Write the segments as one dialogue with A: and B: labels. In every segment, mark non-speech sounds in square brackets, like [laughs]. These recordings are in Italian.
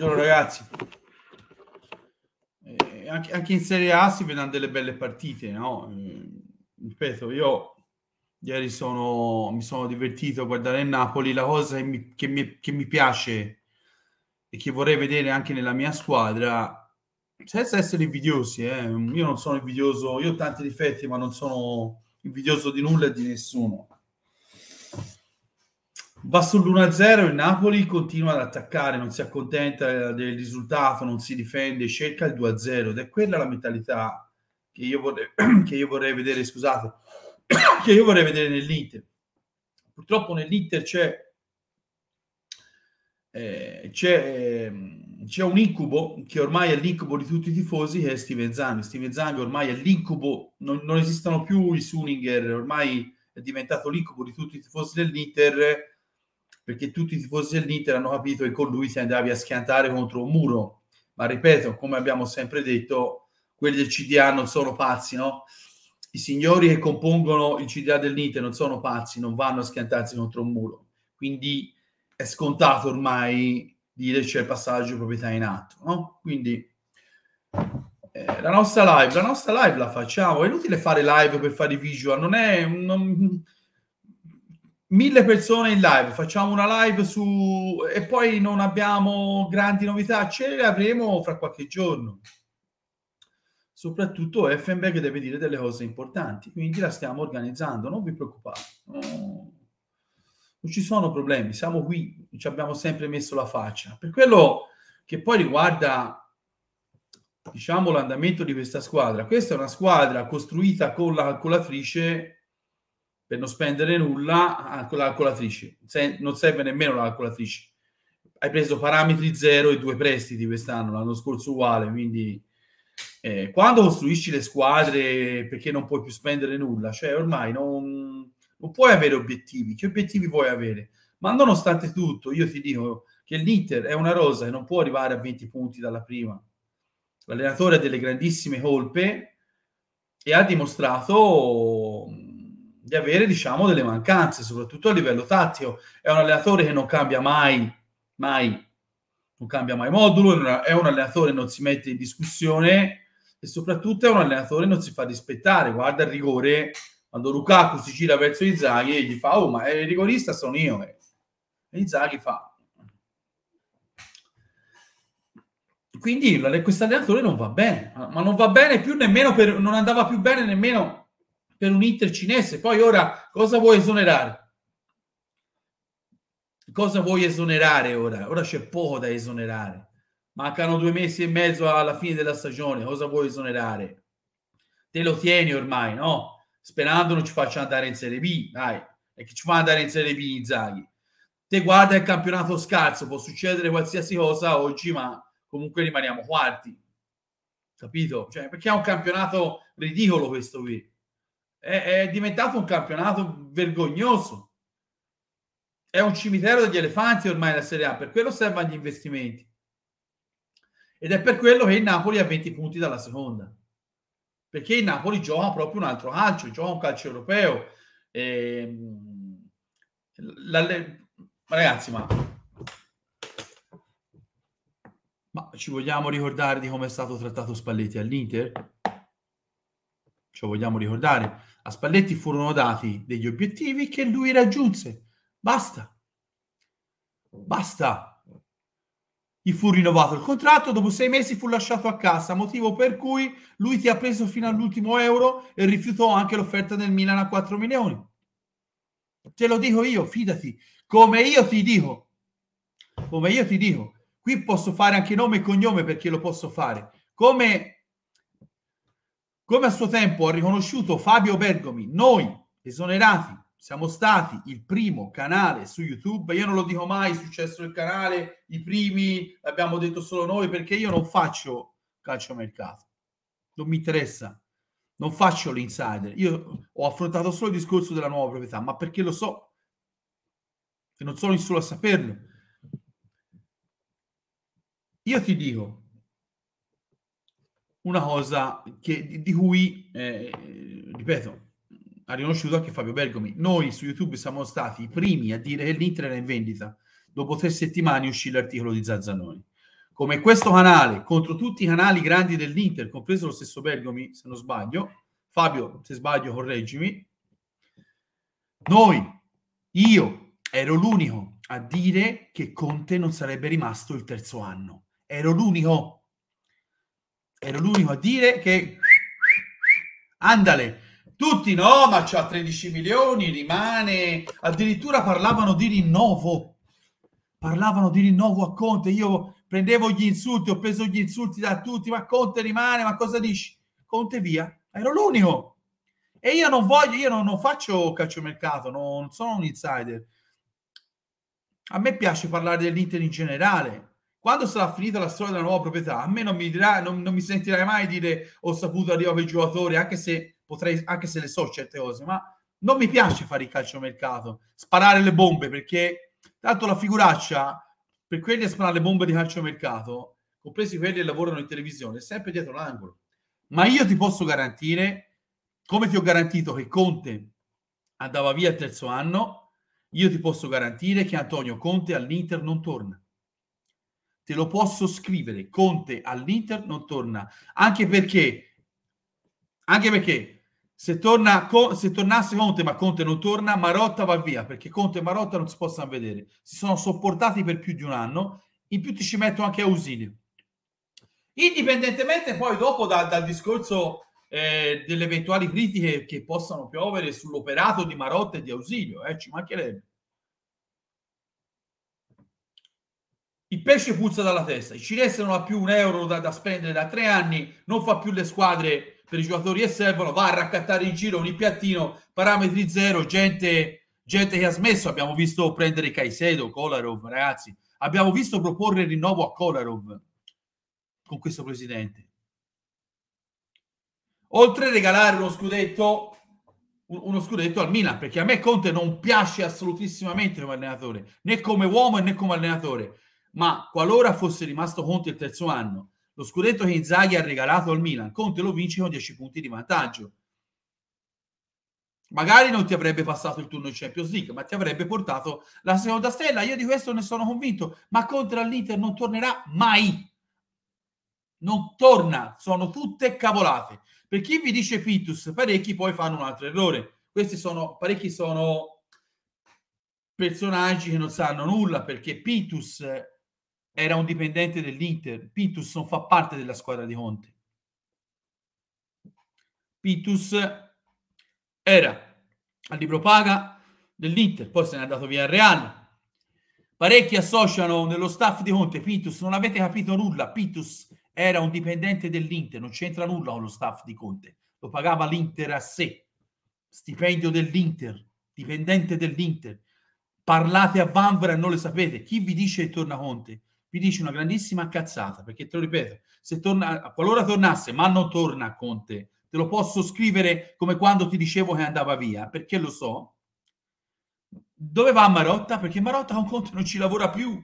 A: Buongiorno ragazzi. Eh, anche, anche, in Serie A si vedono delle belle partite, no? Eh, ripeto, io ieri sono, mi sono divertito a guardare il Napoli, la cosa che mi, che, mi, che mi, piace e che vorrei vedere anche nella mia squadra, senza essere invidiosi, eh, io non sono invidioso, io ho tanti difetti, ma non sono invidioso di nulla e di nessuno va sull'1-0 il Napoli continua ad attaccare, non si accontenta eh, del risultato, non si difende, cerca il 2-0 ed è quella la mentalità che io vorrei, [clears throat] che io vorrei vedere, scusate, [clears throat] che io vorrei vedere nell'Inter. Purtroppo nell'Inter c'è, eh, c'è, ehm, c'è un incubo che ormai è l'incubo di tutti i tifosi che è Steven Zang. Steven Zang ormai è l'incubo, non, non esistono più i Suninger, ormai è diventato l'incubo di tutti i tifosi dell'Inter perché tutti i tifosi dell'Inter hanno capito che con lui ti andavi a schiantare contro un muro. Ma ripeto, come abbiamo sempre detto, quelli del CDA non sono pazzi, no? I signori che compongono il CDA dell'Inter non sono pazzi, non vanno a schiantarsi contro un muro. Quindi è scontato ormai dire c'è il passaggio di proprietà in atto, no? Quindi eh, la nostra live, la nostra live la facciamo, è inutile fare live per fare i visual, non è... Non mille persone in live, facciamo una live su e poi non abbiamo grandi novità, ce le avremo fra qualche giorno. Soprattutto Effenberg deve dire delle cose importanti, quindi la stiamo organizzando, non vi preoccupate. No. Non ci sono problemi, siamo qui, ci abbiamo sempre messo la faccia. Per quello che poi riguarda diciamo l'andamento di questa squadra, questa è una squadra costruita con la calcolatrice per non spendere nulla con la calcolatrice. Se, non serve nemmeno la calcolatrice. Hai preso parametri zero e due prestiti quest'anno, l'anno scorso uguale, quindi eh, quando costruisci le squadre perché non puoi più spendere nulla, cioè ormai non, non puoi avere obiettivi, che obiettivi vuoi avere? Ma nonostante tutto, io ti dico che l'Inter è una rosa e non può arrivare a 20 punti dalla prima. L'allenatore ha delle grandissime colpe e ha dimostrato di avere diciamo delle mancanze, soprattutto a livello tattico. È un allenatore che non cambia mai, mai, non cambia mai modulo, è un allenatore che non si mette in discussione e soprattutto è un allenatore che non si fa rispettare. Guarda il rigore, quando Lukaku si gira verso Inzaghi e gli fa oh ma il rigorista sono io. Eh. E Inzaghi fa quindi questo allenatore non va bene, ma non va bene più nemmeno per, non andava più bene nemmeno per un Inter cinese. Poi ora cosa vuoi esonerare? Cosa vuoi esonerare ora? Ora c'è poco da esonerare. Mancano due mesi e mezzo alla fine della stagione. Cosa vuoi esonerare? Te lo tieni ormai, no? Sperando non ci faccia andare in Serie B, dai. E che ci fa andare in Serie B Inzaghi? Te guarda il campionato scarso, può succedere qualsiasi cosa oggi, ma comunque rimaniamo quarti. Capito? Cioè, perché è un campionato ridicolo questo qui è, è diventato un campionato vergognoso. È un cimitero degli elefanti ormai la Serie A, per quello servono gli investimenti. Ed è per quello che il Napoli ha 20 punti dalla seconda. Perché il Napoli gioca proprio un altro calcio, gioca un calcio europeo. E... Ehm, la... Ragazzi, ma... ma ci vogliamo ricordare di come è stato trattato Spalletti all'Inter? Ci vogliamo ricordare? A Spalletti furono dati degli obiettivi che lui raggiunse. Basta. Basta. Gli fu rinnovato il contratto, dopo sei mesi fu lasciato a casa, motivo per cui lui ti ha preso fino all'ultimo euro e rifiutò anche l'offerta del Milan a 4 milioni. Te lo dico io, fidati, come io ti dico. Come io ti dico, qui posso fare anche nome e cognome perché lo posso fare. Come come a suo tempo ha riconosciuto Fabio Bergomi, noi esonerati siamo stati il primo canale su YouTube. Io non lo dico mai, è successo il canale, i primi, abbiamo detto solo noi, perché io non faccio calcio mercato. Non mi interessa. Non faccio l'insider. Io ho affrontato solo il discorso della nuova proprietà, ma perché lo so. E non sono il solo a saperlo. Io ti dico, una cosa che, di, di cui, eh, eh, ripeto, ha riconosciuto anche Fabio Bergomi. Noi su YouTube siamo stati i primi a dire che l'Inter era in vendita. Dopo tre settimane uscì l'articolo di Zazzanoni. Come questo canale, contro tutti i canali grandi dell'Inter, compreso lo stesso Bergomi, se non sbaglio, Fabio, se sbaglio correggimi, noi, io, ero l'unico a dire che Conte non sarebbe rimasto il terzo anno. Ero l'unico ero l'unico a dire che andale tutti no ma c'ha 13 milioni rimane addirittura parlavano di rinnovo parlavano di rinnovo a Conte io prendevo gli insulti ho preso gli insulti da tutti ma Conte rimane ma cosa dici Conte via ero l'unico e io non voglio io non, non faccio calciomercato non sono un insider a me piace parlare dell'Inter in generale quando sarà finita la storia della nuova proprietà, a me non mi, dirà, non, non mi sentirai mai dire ho saputo arrivare i giocatori, anche se potrei, anche se le so certe cose, ma non mi piace fare il calciomercato, sparare le bombe, perché tanto la figuraccia per quelli a sparare le bombe di calciomercato, compresi quelli che lavorano in televisione, è sempre dietro l'angolo. Ma io ti posso garantire, come ti ho garantito che Conte andava via il terzo anno, io ti posso garantire che Antonio Conte all'Inter non torna te lo posso scrivere, Conte all'Inter non torna, anche perché, anche perché se, torna, se tornasse Conte ma Conte non torna, Marotta va via, perché Conte e Marotta non si possono vedere, si sono sopportati per più di un anno, in più ti ci metto anche Ausilio. Indipendentemente poi dopo da, dal discorso eh, delle eventuali critiche che possano piovere sull'operato di Marotta e di Ausilio, eh, ci mancherebbe. il pesce puzza dalla testa, il cinese non ha più un euro da, da spendere da tre anni, non fa più le squadre per i giocatori che servono, va a raccattare in giro ogni piattino, parametri zero, gente, gente che ha smesso, abbiamo visto prendere Caicedo, Kolarov, ragazzi, abbiamo visto proporre il rinnovo a Kolarov con questo presidente. Oltre a regalare uno scudetto, uno scudetto al Milan, perché a me Conte non piace assolutissimamente come allenatore, né come uomo né come allenatore ma qualora fosse rimasto Conte il terzo anno, lo scudetto che Inzaghi ha regalato al Milan, Conte lo vince con 10 punti di vantaggio. Magari non ti avrebbe passato il turno in Champions League, ma ti avrebbe portato la seconda stella. Io di questo ne sono convinto, ma Conte all'Inter non tornerà mai. Non torna, sono tutte cavolate. Per chi vi dice Pitus, parecchi poi fanno un altro errore. Questi sono parecchi sono personaggi che non sanno nulla perché Pitus era un dipendente dell'Inter, Pitus non fa parte della squadra di Conte. Pitus era al libro paga dell'Inter, poi se n'è andato via al Real. Parecchi associano nello staff di Conte Pitus, non avete capito nulla, Pitus era un dipendente dell'Inter, non c'entra nulla con lo staff di Conte, lo pagava l'Inter a sé, stipendio dell'Inter, dipendente dell'Inter. Parlate a Vanvera e non le sapete. Chi vi dice che torna Conte? vi dice una grandissima cazzata, perché te lo ripeto, se torna, qualora tornasse, ma non torna Conte, te lo posso scrivere come quando ti dicevo che andava via, perché lo so. Dove va Marotta? Perché Marotta con Conte non ci lavora più.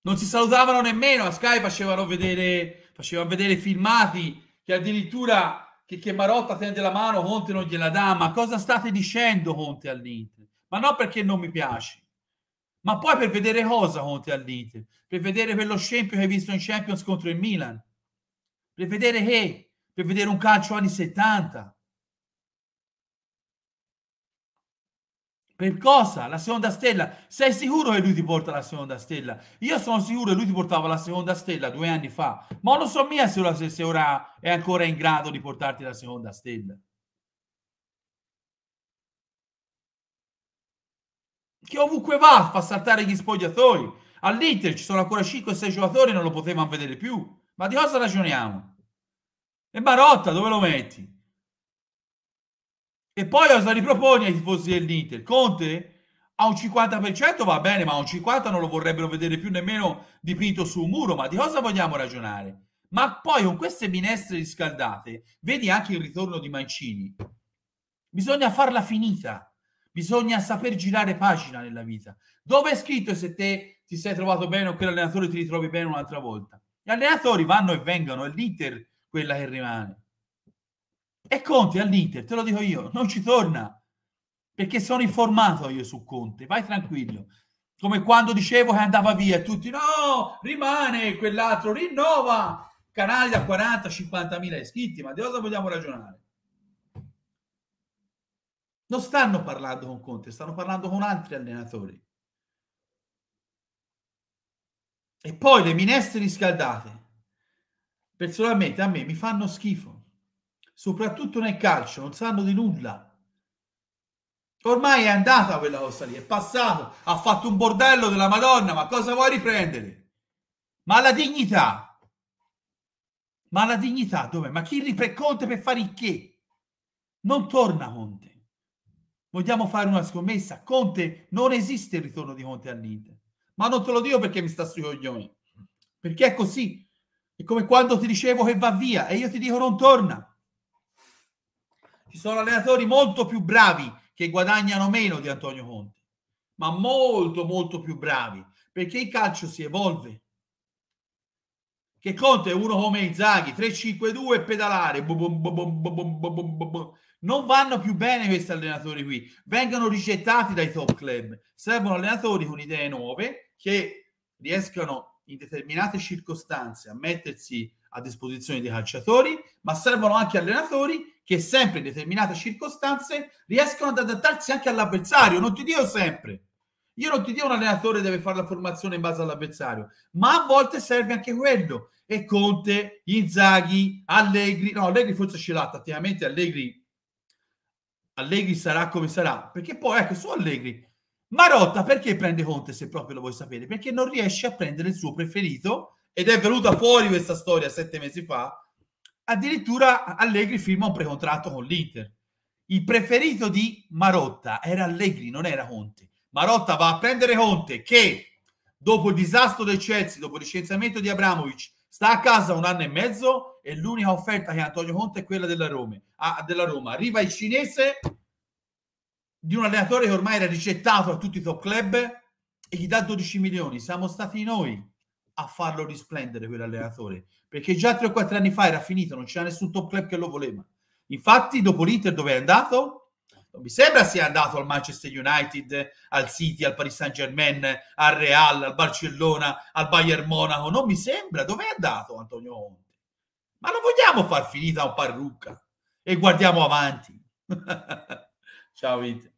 A: Non si salutavano nemmeno, a Sky facevano vedere, faceva vedere filmati che addirittura che, che, Marotta tende la mano, Conte non gliela dà, ma cosa state dicendo Conte all'Inter? Ma non perché non mi piace, ma poi per vedere cosa Conte all'Inter? Per vedere quello scempio che hai visto in Champions contro il Milan? Per vedere che? Per vedere un calcio anni 70? Per cosa? La seconda stella? Sei sicuro che lui ti porta la seconda stella? Io sono sicuro che lui ti portava la seconda stella due anni fa, ma non so mia se ora è ancora in grado di portarti la seconda stella. che ovunque va fa saltare gli spogliatoi. All'Inter ci sono ancora 5-6 giocatori non lo potevano vedere più. Ma di cosa ragioniamo? E Marotta dove lo metti? E poi cosa riproponi ai tifosi dell'Inter? Conte a un 50% va bene, ma a un 50% non lo vorrebbero vedere più nemmeno dipinto su un muro. Ma di cosa vogliamo ragionare? Ma poi con queste minestre riscaldate, vedi anche il ritorno di Mancini, bisogna farla finita Bisogna saper girare pagina nella vita. Dove è scritto se te ti sei trovato bene o che l'allenatore ti ritrovi bene un'altra volta? Gli allenatori vanno e vengono, è l'Inter quella che rimane. E Conte all'Inter, te lo dico io, non ci torna. Perché sono informato io su Conte, vai tranquillo. Come quando dicevo che andava via, tutti no, rimane quell'altro, rinnova. Canali da 40-50 mila iscritti, ma di cosa vogliamo ragionare? Non stanno parlando con Conte, stanno parlando con altri allenatori. E poi le minestre riscaldate, personalmente a me mi fanno schifo, soprattutto nel calcio, non sanno di nulla. Ormai è andata quella cosa lì, è passato, ha fatto un bordello della Madonna, ma cosa vuoi riprendere? Ma la dignità? Ma la dignità dov'è? Ma chi riprende Conte per fare il che? Non torna Conte. Vogliamo fare una scommessa? Conte, non esiste il ritorno di Conte all'Inter. Ma non te lo dico perché mi sta sui coglioni. Perché è così. È come quando ti dicevo che va via e io ti dico non torna. Ci sono allenatori molto più bravi che guadagnano meno di Antonio Conte, ma molto, molto più bravi, perché il calcio si evolve. Che Conte è uno come Inzaghi, 3-5-2 e pedalare. Bum, bum, bum, non vanno più bene questi allenatori qui, vengono rigettati dai top club. Servono allenatori con idee nuove che riescano in determinate circostanze a mettersi a disposizione dei calciatori, ma servono anche allenatori che sempre in determinate circostanze riescono ad adattarsi anche all'avversario. Non ti dico sempre. Io non ti dico un allenatore deve fare la formazione in base all'avversario, ma a volte serve anche quello. E Conte, Inzaghi, Allegri, no, Allegri forse ce l'ha, tatticamente Allegri Allegri sarà come sarà, perché poi ecco su Allegri. Marotta perché prende Conte se proprio lo vuoi sapere? Perché non riesce a prendere il suo preferito ed è venuta fuori questa storia sette mesi fa. Addirittura Allegri firma un precontratto con l'Inter. Il preferito di Marotta era Allegri, non era Conte. Marotta va a prendere Conte che dopo il disastro del Chelsea, dopo il licenziamento di Abramovic, sta a casa un anno e mezzo e l'unica offerta che Antonio Conte è quella della Roma. Ah, della Roma. Arriva il cinese di un allenatore che ormai era ricettato a tutti i top club e gli dà 12 milioni. Siamo stati noi a farlo risplendere quell'allenatore perché già 3 o 4 anni fa era finito, non c'era nessun top club che lo voleva. Infatti, dopo l'Inter, dove è andato? non mi sembra sia andato al Manchester United, al City, al Paris Saint Germain, al Real, al Barcellona, al Bayern Monaco. Non mi sembra. Dove è andato Antonio Conte? Ma lo vogliamo far finita un parrucca e guardiamo avanti. [laughs] Ciao Vito.